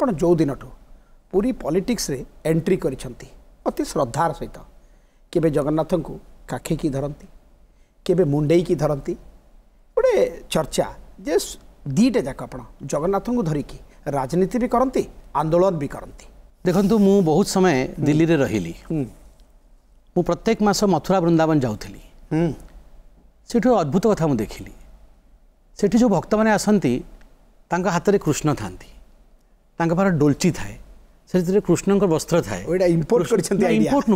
ଆପଣ ଯେଉଁ ଦିନଠୁ ପୁରୀ ପଲିଟିକ୍ସରେ ଏଣ୍ଟ୍ରି କରିଛନ୍ତି ଅତି ଶ୍ରଦ୍ଧାର ସହିତ କେବେ ଜଗନ୍ନାଥଙ୍କୁ କାଖେଇକି ଧରନ୍ତି କେବେ ମୁଣ୍ଡେଇକି ଧରନ୍ତି ଗୋଟେ ଚର୍ଚ୍ଚା ଯେ ଦୁଇଟା ଯାକ ଆପଣ ଜଗନ୍ନାଥଙ୍କୁ ଧରିକି ରାଜନୀତି ବି କରନ୍ତି ଆନ୍ଦୋଳନ ବି କରନ୍ତି ଦେଖନ୍ତୁ ମୁଁ ବହୁତ ସମୟ ଦିଲ୍ଲୀରେ ରହିଲି ମୁଁ ପ୍ରତ୍ୟେକ ମାସ ମଥୁରା ବୃନ୍ଦାବନ ଯାଉଥିଲି ସେଠୁ ଅଦ୍ଭୁତ କଥା ମୁଁ ଦେଖିଲି ସେଠି ଯେଉଁ ଭକ୍ତମାନେ ଆସନ୍ତି ତାଙ୍କ ହାତରେ କୃଷ୍ଣ ଥାନ୍ତି तर डोलची थाए से कृष्ण वस्त्र थाए इम्पोर्ट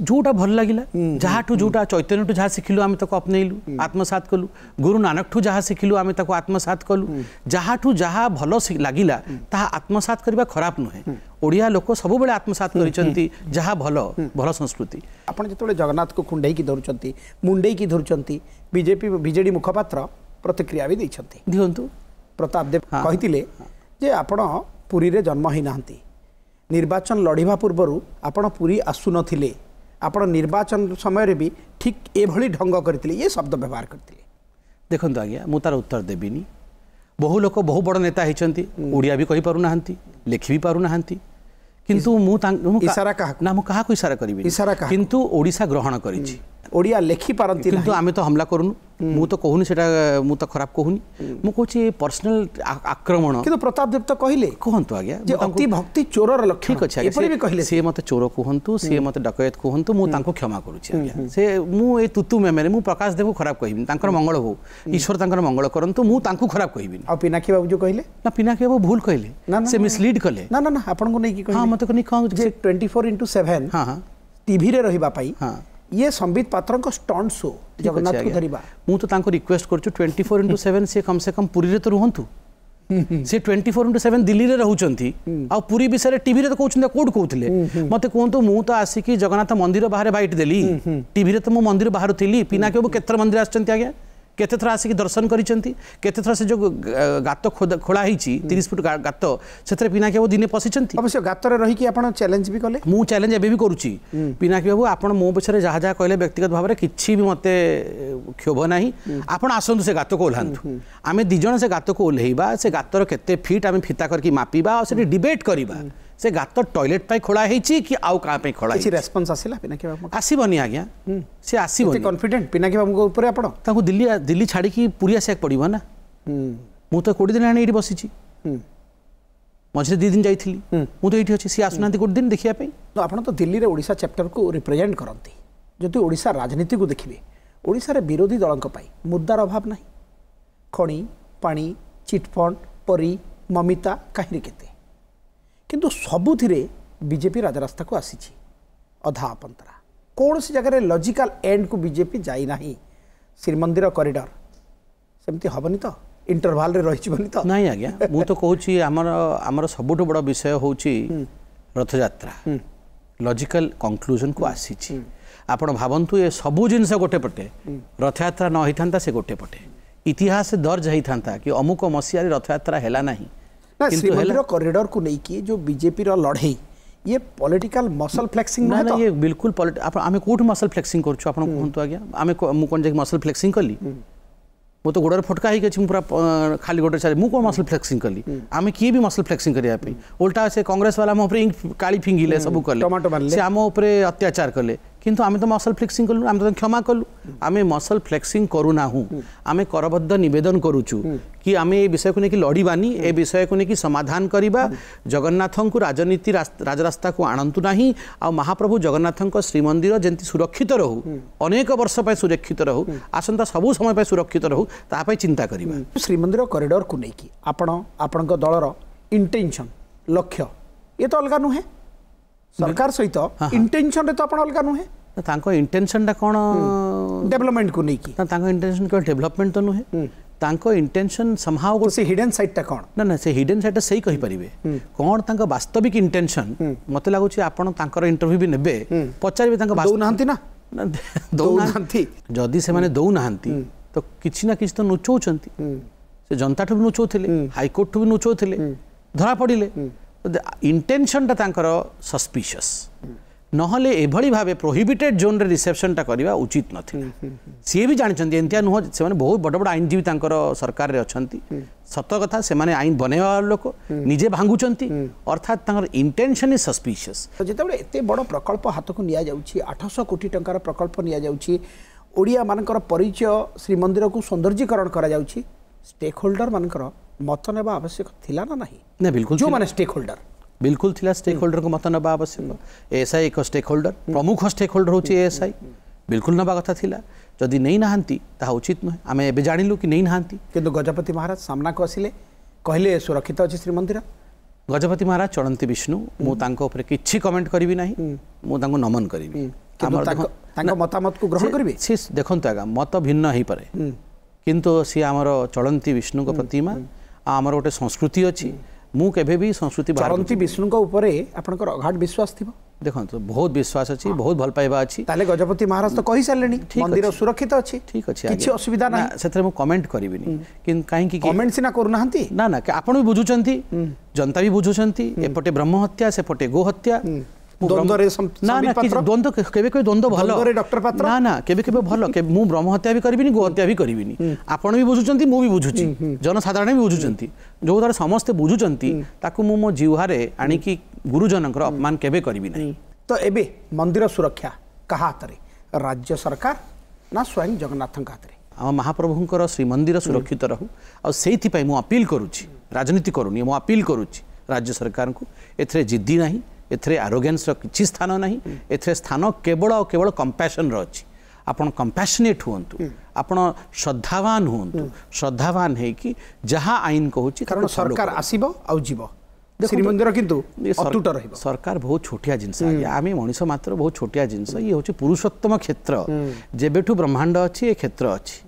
नुह भल लगे जहाँ जो चैतन्य ठू जहाँ शिखिलु आम अपनेलु आत्मसात कलु गुरु नानक ठू जहाँ शिखिलु आम आत्मसात कलु जहाँ ठू जहाँ भल लगला आत्मसात करने खराब नुहे ओडिया लोक सब बड़े आत्मसात करल संस्कृति आप जगन्नाथ को खुंड की धरुंच मुंडे की धरुंच बीजेपी विजेड मुखपात्र प्रतिक्रिया भी देखते प्रताप देव कही ଯେ ଆପଣ ପୁରୀରେ ଜନ୍ମ ହୋଇନାହାନ୍ତି ନିର୍ବାଚନ ଲଢ଼ିବା ପୂର୍ବରୁ ଆପଣ ପୁରୀ ଆସୁନଥିଲେ ଆପଣ ନିର୍ବାଚନ ସମୟରେ ବି ଠିକ୍ ଏଭଳି ଢଙ୍ଗ କରିଥିଲେ ଇଏ ଶବ୍ଦ ବ୍ୟବହାର କରିଥିଲେ ଦେଖନ୍ତୁ ଆଜ୍ଞା ମୁଁ ତା'ର ଉତ୍ତର ଦେବିନି ବହୁ ଲୋକ ବହୁ ବଡ଼ ନେତା ହେଇଛନ୍ତି ଓଡ଼ିଆ ବି କହିପାରୁନାହାନ୍ତି ଲେଖି ବି ପାରୁନାହାନ୍ତି କିନ୍ତୁ ମୁଁ ତାଙ୍କ ଇସାରା କାହା ନା ମୁଁ କାହାକୁ ଇସାରା କରିବି ଇସାରା କିନ୍ତୁ ଓଡ଼ିଶା ଗ୍ରହଣ କରିଛି ଓଡ଼ିଆ ଲେଖିପାରନ୍ତି କିନ୍ତୁ ଆମେ ତ ହମଲା କରୁନୁ ମୁଁ ତ କହୁନି ସେଟା ମୁଁ ତ ଖରାପ କହୁନି ମୁଁ କହୁଛି ପର୍ସନାଲ ଆକ୍ରମଣ କିନ୍ତୁ ପ୍ରତାପ ଦେବ ତ କହିଲେ କୁହନ୍ତୁ ଆଜ୍ଞା ଯେ ଅତି ଭକ୍ତି ଚୋରର ଲକ୍ଷ୍ୟ ଠିକ୍ ଅଛି ଆଜ୍ଞା କହିଲେ ସିଏ ମୋତେ ଚୋର କୁହନ୍ତୁ ସିଏ ମୋତେ ଡକୟତ କୁହନ୍ତୁ ମୁଁ ତାଙ୍କୁ କ୍ଷମା କରୁଛି ଆଜ୍ଞା ସେ ମୁଁ ଏ ତୁତୁ ମେମେରେ ମୁଁ ପ୍ରକାଶ ଦେବକୁ ଖରାପ କହିବିନି ତାଙ୍କର ମଙ୍ଗଳ ହଉ ଈଶ୍ୱର ତାଙ୍କର ମଙ୍ଗଳ କରନ୍ତୁ ମୁଁ ତାଙ୍କୁ ଖରାପ କହିବିନି ଆଉ ପିନାକୀ ବାବୁ ଯେଉଁ କହିଲେ ନା ପିନାକୀ ବାବୁ ଭୁଲ କହିଲେ ସେ ମିସଲିଡ୍ କଲେ ନା ନା ନା ଆପଣଙ୍କୁ ନେଇକି ହଁ ମୋତେ ନେଇକି କ'ଣ ଟ୍ୱେଣ୍ଟି ଫୋର୍ ଇଣ୍ଟୁ ସେଭେନ୍ ହଁ ଟିଭିରେ ରହିବା ପାଇଁ ये संबित पात्र स्टंट शो जगन्नाथ मुझे तो रिक्वेस्ट कर ट्वेंटी फोर इंटू सेवेन सी कम से कम पूरी तो से तो रुहतु से twenty four into seven Delhi में रोचा हम्म। पूरी विषय टीवी तो कौट कहते मत कहतु मुझे आसिक जगन्नाथ मंदिर बाहर बैट देली हम्म, हम्म। टी तो मंदिर बाहर थी पिनाक बाबू केत मंदिर आज्ञा କେତେଥର ଆସିକି ଦର୍ଶନ କରିଛନ୍ତି କେତେଥର ସେ ଯେଉଁ ଗାତ ଖୋଳା ହେଇଛି ତିରିଶ ଫୁଟ ଗାତ ସେଥିରେ ପିନାକି ବାବୁ ଦିନେ ପଶିଛନ୍ତି ଅବଶ୍ୟ ଗାତରେ ରହିକି ଆପଣ ଚ୍ୟାଲେଞ୍ଜ ବି କଲେ ମୁଁ ଚ୍ୟାଲେଞ୍ଜ ଏବେ ବି କରୁଛି ପିନାକି ବାବୁ ଆପଣ ମୋ ବିଷୟରେ ଯାହା ଯାହା କହିଲେ ବ୍ୟକ୍ତିଗତ ଭାବରେ କିଛି ବି ମୋତେ କ୍ଷୋଭ ନାହିଁ ଆପଣ ଆସନ୍ତୁ ସେ ଗାତକୁ ଓହ୍ଲାନ୍ତୁ ଆମେ ଦୁଇ ଜଣ ସେ ଗାତକୁ ଓହ୍ଲେଇବା ସେ ଗାତର କେତେ ଫିଟ୍ ଆମେ ଫିତା କରିକି ମାପିବା ଆଉ ସେଠି ଡିବେଟ୍ କରିବା से गात टॉयलेट पाई खोला कि आउ कहाँ पे खोला है ची रेस्पॉन्स आसी ला पिनाकी बाबू आसी बनी आ गया से आसी पिनाकी बाबू को दिल्ली दिल्ली छाड़ी की पूरी ऐसे एक पड़ी हुआ ना मुंता दिन आने इडी बसी ची दिन जाई थी मुंता ये अच्छी सी आसुना दी दिन देखापी तो आपनों तो दिल्ली में ओडा चैप्टर को रिप्रेजे करती जो ओडा राजनीति को देखिबे ओडिशा विरोधी दलों को पाई अभाव ना खी पा चिटफंड परी ममिता कहीं रे କିନ୍ତୁ ସବୁଥିରେ ବିଜେପି ରାଜରାସ୍ତାକୁ ଆସିଛି ଅଧା ଅପନ୍ତରା କୌଣସି ଜାଗାରେ ଲଜିକାଲ ଏଣ୍ଡକୁ ବିଜେପି ଯାଇନାହିଁ ଶ୍ରୀମନ୍ଦିର କରିଡର ସେମିତି ହେବନି ତ ଇଣ୍ଟରଭାଲରେ ରହିଯିବନି ତ ନାହିଁ ଆଜ୍ଞା ମୁଁ ତ କହୁଛି ଆମର ଆମର ସବୁଠୁ ବଡ଼ ବିଷୟ ହେଉଛି ରଥଯାତ୍ରା ଲଜିକାଲ କନକ୍ଲୁଜନକୁ ଆସିଛି ଆପଣ ଭାବନ୍ତୁ ଏ ସବୁ ଜିନିଷ ଗୋଟେ ପଟେ ରଥଯାତ୍ରା ନ ହେଇଥାନ୍ତା ସେ ଗୋଟେ ପଟେ ଇତିହାସ ଦର୍ଜ ହେଇଥାନ୍ତା କି ଅମୁକ ମସିହାରେ ରଥଯାତ୍ରା ହେଲା ନାହିଁ ᱥᱮᱛᱤ মেরা করিডোর কো নেকি যে বিজেপি ৰ লড়ৈ ইয়ে পলিটিকাল মাসল ফ্লেক্সিং নহয় ইয়ে বিলকুল পলিটিকাল আমি কোট মাসল ফ্লেক্সিং করছো আপোনাক কওঁতো আگیا আমি মুকন যে মাসল ফ্লেক্সিং কলি ম তো গোডাৰ ফটকা হেই গছি মুৰা খালি গোডাৰ চা মুক মাসল ফ্লেক্সিং কলি আমি কি বি মাসল ফ্লেক্সিং করি আপে উল্টা আছে কংগ্রেস ওয়ালা ম ওপৰে কাळी फिঙ্গিলে সব কলে টমেটো মানলে সে আমো ওপৰে অত্যাচাৰ কলে কিন্তু আমি তো মসল ফ্লেক্সিং কলু আমরে ক্ষমা কলু আমি মসল ফ্লেক্সিং করু নাহু আমি করবদ্ধ নিবেদন করুচু কি আমি এই বিষয় কোনে কি লড়ি বানি এই বিষয় কোনে কি সমাধান করিবা জগন্নাথଙ୍କু রাজনীতি রাজ রাস্তা কো আনন্তু নাহি আৰু মহাপ্ৰভু জগন্নাথଙ୍କ শ্রী মন্দির জন্তি সুরক্ষিত রহু अनेक वर्ष পায় সুরক্ষিত রহু আসন্তা সব সময় পায় সুরক্ষিত রহু তা পায় চিন্তা করিবা শ্রী মন্দির করিডর কো নেকি आपण आपणক দলৰ ইন্টেন্সন লক্ষ্য এ তো আলগানু হে सरकार सहित इंटेनसन तो आप अलग नुहे इंटेनसन टा कौन डेभलपमेंट को लेकिन इंटेनसन केवल डेभलपमेंट तो नुहे इंटेनसन समहाउ गोटे हिडन सैडटा कौन ना ना से हिडन सैडटा से कहींपर कौन वास्तविक इंटेनसन मत लगुच आप इंटरभ्यू भी ने पचारे ना ଦଉନାହାନ୍ତି ଯଦି ସେମାନେ ଦଉନାହାନ୍ତି ତ କିଛି ନା କିଛି ତ ନୁଚଉଛନ୍ତି ସେ ଜନତାଠୁ ବି ନୁଚଉଥିଲେ ହାଇକୋର୍ଟଠୁ ବି ନୁଚଉଥିଲେ ଧରା ପଡ଼ିଲେ ইন্টেনশনটা তাঁকর সসপিসিয়স নহলে এভাবে ভাবে প্রোহিবিটেড জোন্রে রিসেপশনটা করা উচিত নথিলা সিএ বি জাঁচান এমতিয়া নুহ সে বহু বড় বড় আইনজীবী তাঁকর সরকারের অনেক সত কথা সে আইন বনাইবার লোক নিজে ভাঙ্গুচার অর্থাৎ তাঁর ইন্টেনশন ইজ সসপিসিয়স যেতবে এত বড় প্রকল্প হাতক নিয়া যাচ্ছে আঠশ কোটি টাকার প্রকল্প নিয়া যাচ্ছে ওড়িয়া মানকর পরিচয় শ্রীমন্দিরক সৌন্দর্যীকরণ করা যাচ্ছে স্টেক হোল্ডর মানকর मत ना आवश्यक थिला ना नहीं बिल्कुल जो माने स्टेक होल्डर बिल्कुल थिला स्टेक होल्डर को मत ना आवश्यक एस आई एक स्टेक होल्डर हम्म। प्रमुख स्टेक होल्डर हूँ एस आई बिल्कुल ना कथा थिला जदि नहीं ना उचित नुहे आम ए जानलु कि नहीं ना किंतु गजपति महाराज सामना को आसिले कहले सुरक्षित अच्छे श्रीमंदिर गजपति महाराज चढ़ती विष्णु मुझे किसी कमेंट करी ना मुझे नमन करी मतामत को ग्रहण कर देखा मत भिन्न हो पाए हम्म। किंतु सी आम चलती विष्णु हम्म। प्रतिमा आमर गोटे संस्कृति अच्छी मुझे भी संस्कृति चलती विष्णु अघाट विश्वास थी देखो बहुत विश्वास अच्छी बहुत भल पाइबा अच्छी गजपति महाराज तो कही सारे मंदिर सुरक्षित अच्छी ठीक अच्छे किसी असुविधा ना से कमेंट करी कि सीना करना ना जनता भी बुझुच्च ब्रह्म हत्या सेपटे गो ब्रह्महत्या भी करी भी करी भी बुझुच्च मु भी जनसाधारण भी बुझुच्च जो द्वारा समस्ते मो जिहार आणिकी गुरुजन अपमान के मंदिर सुरक्षा क्या हाथ में राज्य सरकार ना स्वयं जगन्नाथ हाथ में आम महाप्रभुं श्रीमंदिर सुरक्षित रहू आई मुझ अपिल करुच्ची राजनीति करूनी मुझ अपिल करुच्ची राज्य सरकार को एथे जिद्दी नहीं ଏଥିରେ ଆରୋଗାନ୍ସର କିଛି ସ୍ଥାନ ନାହିଁ ଏଥିରେ ସ୍ଥାନ କେବଳ ଆଉ କେବଳ କମ୍ପାସନ୍ର ଅଛି ଆପଣ କମ୍ପାସନେଟ୍ ହୁଅନ୍ତୁ ଆପଣ ଶ୍ରଦ୍ଧାବାନ ହୁଅନ୍ତୁ ଶ୍ରଦ୍ଧାବାନ ହେଇକି ଯାହା ଆଇନ କହୁଛି କାରଣ ସରକାର ଆସିବ ଆଉ ଯିବ ଶ୍ରୀମନ୍ଦିର କିନ୍ତୁ ଅତୁଟ ରହିବ ସରକାର ବହୁତ ଛୋଟିଆ ଜିନିଷ ଆଜ୍ଞା ଆମେ ମଣିଷ ମାତ୍ର ବହୁତ ଛୋଟିଆ ଜିନିଷ ଇଏ ହେଉଛି ପୁରୁଷୋତ୍ତମ କ୍ଷେତ୍ର ଯେବେଠୁ ବ୍ରହ୍ମାଣ୍ଡ ଅଛି ଏ କ୍ଷେତ୍ର ଅଛି